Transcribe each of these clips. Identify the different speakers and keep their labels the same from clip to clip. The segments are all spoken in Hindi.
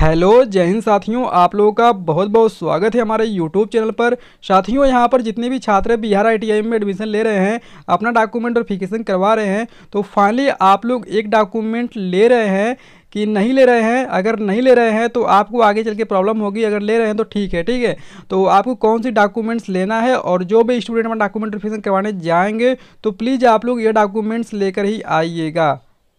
Speaker 1: हेलो जय हिंद साथियों आप लोगों का बहुत बहुत स्वागत है हमारे यूट्यूब चैनल पर साथियों यहां पर जितने भी छात्र बिहार आईटीआई में एडमिशन ले रहे हैं अपना डॉक्यूमेंट वेरिफिकेशन करवा रहे हैं तो फाइनली आप लोग एक डॉक्यूमेंट ले रहे हैं कि नहीं ले रहे हैं अगर नहीं ले रहे हैं तो आपको आगे चल के प्रॉब्लम होगी अगर ले रहे हैं तो ठीक है ठीक है तो आपको कौन सी डॉक्यूमेंट्स लेना है और जो भी स्टूडेंट अपना डॉक्यूमेंट वेरिफिकेशन करवाने जाएंगे तो प्लीज़ आप लोग ये डॉक्यूमेंट्स लेकर ही आइएगा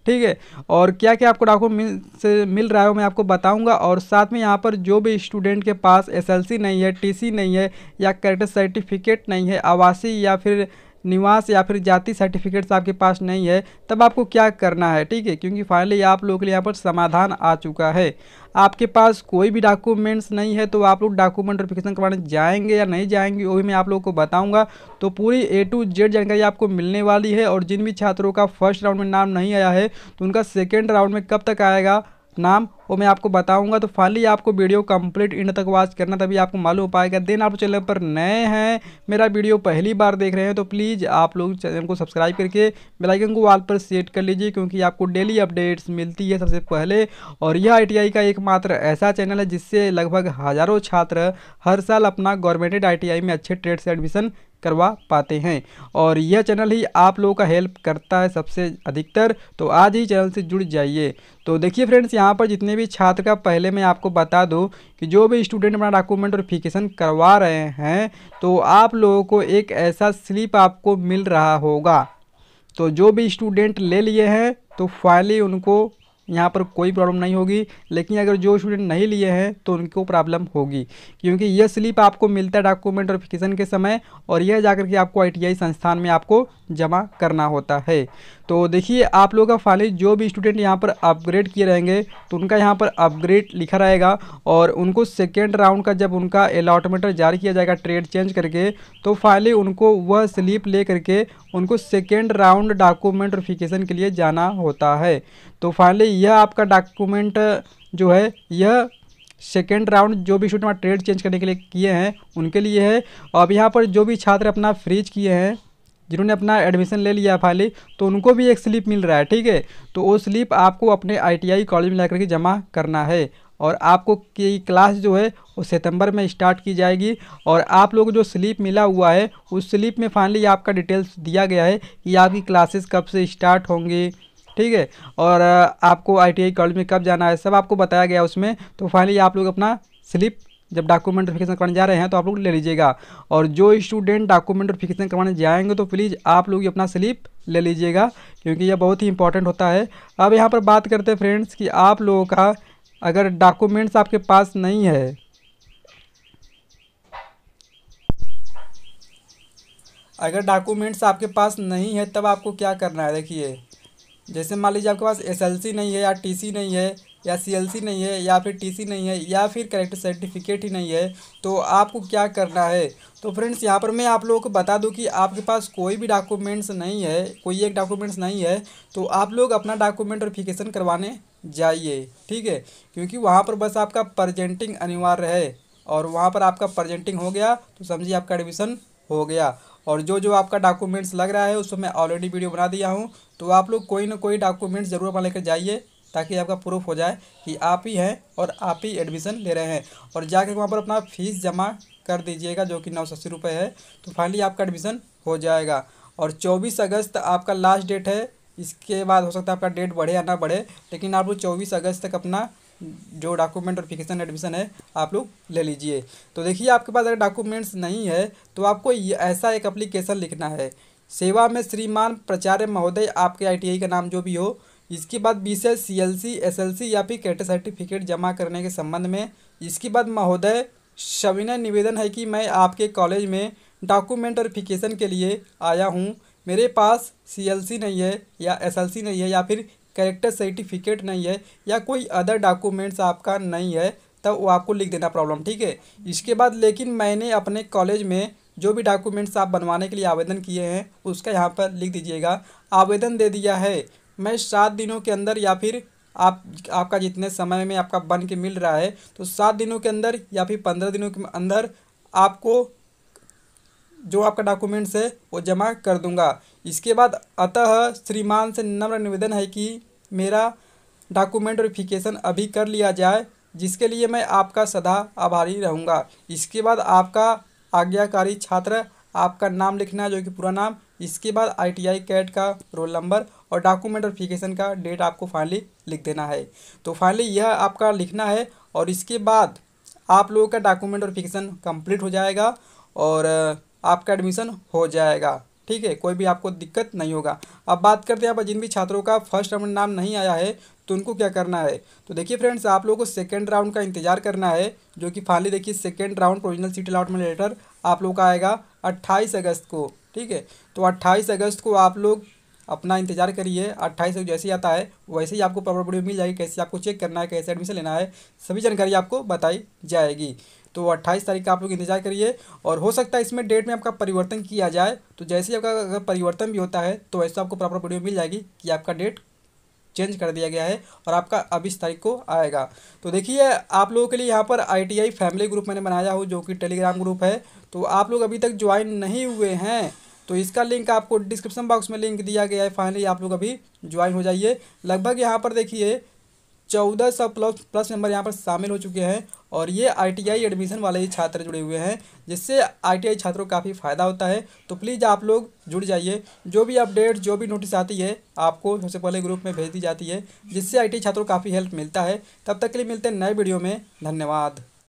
Speaker 1: ठीक है और क्या क्या आपको डॉक्यूमेंट मिल से मिल रहा है मैं आपको बताऊंगा और साथ में यहाँ पर जो भी स्टूडेंट के पास एसएलसी नहीं है टीसी नहीं है या करेक्टर सर्टिफिकेट नहीं है आवासीय या फिर निवास या फिर जाति सर्टिफिकेट्स तो आपके पास नहीं है तब आपको क्या करना है ठीक है क्योंकि फाइनली आप लोगों के लिए यहाँ पर समाधान आ चुका है आपके पास कोई भी डॉक्यूमेंट्स नहीं है तो आप लोग डॉक्यूमेंट वेरिफिकेशन करवाने जाएंगे या नहीं जाएंगे वो भी मैं आप लोगों को बताऊंगा तो पूरी ए टू जेड जानकारी आपको मिलने वाली है और जिन भी छात्रों का फर्स्ट राउंड में नाम नहीं आया है तो उनका सेकेंड राउंड में कब तक आएगा नाम वो मैं आपको बताऊंगा तो फाइनली आपको वीडियो कंप्लीट इंड तक वॉच करना तभी आपको मालूम हो पाएगा देन आप चैनल पर नए हैं मेरा वीडियो पहली बार देख रहे हैं तो प्लीज़ आप लोग चैनल को सब्सक्राइब करके बेलाइकन को वाल पर सेट कर लीजिए क्योंकि आपको डेली अपडेट्स मिलती है सबसे पहले और यह आई का एकमात्र ऐसा चैनल है जिससे लगभग हज़ारों छात्र हर साल अपना गवर्नमेंटेड आई में अच्छे ट्रेड से एडमिशन करवा पाते हैं और यह चैनल ही आप लोगों का हेल्प करता है सबसे अधिकतर तो आज ही चैनल से जुड़ जाइए तो देखिए फ्रेंड्स यहाँ पर जितने भी छात्र का पहले मैं आपको बता दूँ कि जो भी स्टूडेंट अपना डॉक्यूमेंट वेरिफिकेशन करवा रहे हैं तो आप लोगों को एक ऐसा स्लिप आपको मिल रहा होगा तो जो भी स्टूडेंट ले लिए हैं तो फाइनली उनको यहाँ पर कोई प्रॉब्लम नहीं होगी लेकिन अगर जो स्टूडेंट नहीं लिए हैं तो उनको प्रॉब्लम होगी क्योंकि यह स्लिप आपको मिलता है डॉक्यूमेंट वेरिफिकेशन के समय और यह जाकर के आपको आई संस्थान में आपको जमा करना होता है तो देखिए आप लोगों का फाइनली जो भी स्टूडेंट यहाँ पर अपग्रेड किए रहेंगे तो उनका यहाँ पर अपग्रेड लिखा रहेगा और उनको सेकेंड राउंड का जब उनका अलाटमेंट जारी किया जाएगा ट्रेड चेंज करके तो फाइनली उनको वह स्लिप ले करके उनको सेकेंड राउंड डॉक्यूमेंट वेरिफिकेशन के लिए जाना होता है तो फाइनली यह आपका डॉक्यूमेंट जो है यह सेकेंड राउंड जो भी स्टूडेंट ट्रेड चेंज करने के लिए किए हैं उनके लिए है अब यहाँ पर जो भी छात्र अपना फ्रीज किए हैं जिन्होंने अपना एडमिशन ले लिया फाइली तो उनको भी एक स्लिप मिल रहा है ठीक है तो वो स्लिप आपको अपने आईटीआई कॉलेज में ला करके जमा करना है और आपको की क्लास जो है वो सितंबर में स्टार्ट की जाएगी और आप लोग जो स्लिप मिला हुआ है उस स्लिप में फाइनली आपका डिटेल्स दिया गया है कि आपकी क्लासेस कब से स्टार्ट होंगी ठीक है और आपको आई कॉलेज में कब जाना है सब आपको बताया गया उसमें तो फाइनली आप लोग अपना स्लिप जब डॉक्यूमेंट वेरिफिकेशन करवाने जा रहे हैं तो आप लोग ले लीजिएगा और जो स्टूडेंट डॉक्यूमेंट वेरिफिकेशन करवाने जाएंगे तो प्लीज़ आप लोग अपना स्लिप ले लीजिएगा क्योंकि यह बहुत ही इंपॉर्टेंट होता है अब यहाँ पर बात करते हैं फ्रेंड्स कि आप लोगों का अगर डॉक्यूमेंट्स आपके पास नहीं है अगर डॉक्यूमेंट्स आपके पास नहीं है तब आपको क्या करना है देखिए जैसे मान लीजिए आपके पास एसएलसी नहीं है या टीसी नहीं है या सीएलसी नहीं है या फिर टीसी नहीं है या फिर करेक्ट सर्टिफिकेट ही नहीं है तो आपको क्या करना है तो फ्रेंड्स यहाँ पर मैं आप लोगों को बता दूँ कि आपके पास कोई भी डॉक्यूमेंट्स नहीं है कोई एक डॉक्यूमेंट्स नहीं है तो आप लोग अपना डॉक्यूमेंट वेरिफिकेशन करवाने जाइए ठीक है क्योंकि वहाँ पर बस आपका प्रजेंटिंग अनिवार्य है और वहाँ पर आपका प्रजेंटिंग हो गया तो समझिए आपका एडमिशन हो गया और जो जो आपका डॉक्यूमेंट्स लग रहा है उसमें मैं ऑलरेडी वीडियो बना दिया हूँ तो आप लोग कोई ना कोई डॉक्यूमेंट ज़रूर अपना लेकर जाइए ताकि आपका प्रूफ हो जाए कि आप ही हैं और आप ही एडमिशन ले रहे हैं और जाकर वहाँ पर अपना फ़ीस जमा कर दीजिएगा जो कि नौ सौ अस्सी रुपये है तो फाइनली आपका एडमिशन हो जाएगा और चौबीस अगस्त आपका लास्ट डेट है इसके बाद हो सकता है आपका डेट बढ़े या ना बढ़े लेकिन आप लोग चौबीस अगस्त तक अपना जो डॉक्यूमेंट और फिकेशन एडमिशन है आप लोग ले लीजिए तो देखिए आपके पास अगर डॉक्यूमेंट्स नहीं है तो आपको ऐसा एक अप्लीकेशन लिखना है सेवा में श्रीमान प्राचार्य महोदय आपके आईटीआई का नाम जो भी हो इसके बाद विशेष सीएलसी एसएलसी या फिर कैटे सर्टिफिकेट जमा करने के संबंध में इसके बाद महोदय सविनय निवेदन है कि मैं आपके कॉलेज में डॉक्यूमेंट वेरिफिकेशन के लिए आया हूँ मेरे पास सीएलसी नहीं है या एसएलसी नहीं है या फिर कैरेक्टर सर्टिफिकेट नहीं है या कोई अदर डॉक्यूमेंट्स आपका नहीं है तब वो आपको लिख देना प्रॉब्लम ठीक है इसके बाद लेकिन मैंने अपने कॉलेज में जो भी डॉक्यूमेंट्स आप बनवाने के लिए आवेदन किए हैं उसका यहाँ पर लिख दीजिएगा आवेदन दे दिया है मैं सात दिनों के अंदर या फिर आप आपका जितने समय में आपका बन के मिल रहा है तो सात दिनों के अंदर या फिर पंद्रह दिनों के अंदर आपको जो आपका डॉक्यूमेंट्स है वो जमा कर दूंगा इसके बाद अतः श्रीमान से नम्र निवेदन है कि मेरा डॉक्यूमेंट वेरिफिकेशन अभी कर लिया जाए जिसके लिए मैं आपका सदा आभारी रहूँगा इसके बाद आपका आज्ञाकारी छात्र आपका नाम लिखना है जो कि पूरा नाम इसके बाद आईटीआई कैट का रोल नंबर और डॉक्यूमेंट वेरिफिकेशन का डेट आपको फाइनली लिख देना है तो फाइनली यह आपका लिखना है और इसके बाद आप लोगों का डॉक्यूमेंट वेरिफिकेशन कंप्लीट हो जाएगा और आपका एडमिशन हो जाएगा ठीक है कोई भी आपको दिक्कत नहीं होगा अब बात करते हैं आप जिन भी छात्रों का फर्स्ट राउंड नाम नहीं आया है तो उनको क्या करना है तो देखिए फ्रेंड्स आप लोगों को सेकेंड राउंड का इंतजार करना है जो कि फाइनली देखिए second round provisional seat allotment letter आप लोग का आएगा अट्ठाईस अगस्त को ठीक है तो अट्ठाईस अगस्त को आप लोग अपना इंतजार करिए अट्ठाईस अगस्त जैसे ही आता है वैसे ही आपको प्रॉपर वीडियो मिल जाएगी कैसे आपको चेक करना है कैसे एडमिशन लेना है सभी जानकारी आपको बताई जाएगी तो अट्ठाईस तारीख का आप लोग इंतजार करिए और हो सकता है इसमें डेट में आपका परिवर्तन किया जाए तो जैसे ही आपका अगर परिवर्तन भी होता है तो वैसे आपको प्रॉपर वीडियो मिल जाएगी कि आपका डेट चेंज कर दिया गया है और आपका अब इस तारीख को आएगा तो देखिए आप लोगों के लिए यहाँ पर आई फैमिली ग्रुप मैंने बनाया हो जो कि टेलीग्राम ग्रुप है तो आप लोग अभी तक ज्वाइन नहीं हुए हैं तो इसका लिंक आपको डिस्क्रिप्शन बॉक्स में लिंक दिया गया है फाइनली आप लोग अभी ज्वाइन हो जाइए लगभग यहाँ पर देखिए चौदह सौ प्लस प्लस नंबर यहाँ पर शामिल हो चुके हैं और ये आईटीआई एडमिशन वाले ही छात्र जुड़े हुए हैं जिससे आईटीआई छात्रों को काफ़ी फ़ायदा होता है तो प्लीज़ आप लोग जुड़ जाइए जो भी अपडेट जो भी नोटिस आती है आपको सबसे पहले ग्रुप में भेज दी जाती है जिससे आई छात्रों को काफ़ी हेल्प मिलता है तब तक के लिए मिलते हैं नए वीडियो में धन्यवाद